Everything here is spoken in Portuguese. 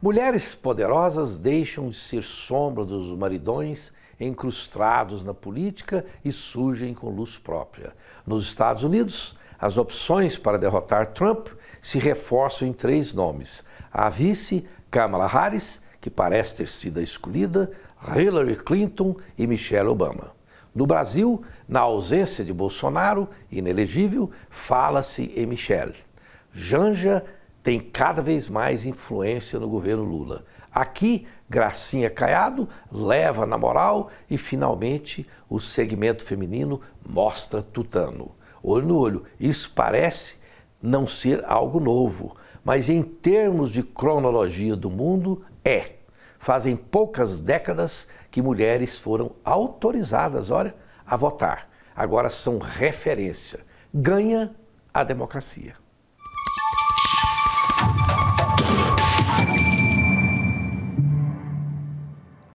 Mulheres poderosas deixam de ser sombra dos maridões encrustados na política e surgem com luz própria. Nos Estados Unidos, as opções para derrotar Trump se reforçam em três nomes: a vice Kamala Harris, que parece ter sido a escolhida, Hillary Clinton e Michelle Obama. No Brasil, na ausência de Bolsonaro, inelegível, fala-se em Michelle. Janja tem cada vez mais influência no governo Lula. Aqui, Gracinha Caiado leva na moral e finalmente o segmento feminino mostra tutano. Olho no olho, isso parece não ser algo novo, mas em termos de cronologia do mundo, é. Fazem poucas décadas que mulheres foram autorizadas, olha, a votar. Agora são referência. Ganha a democracia.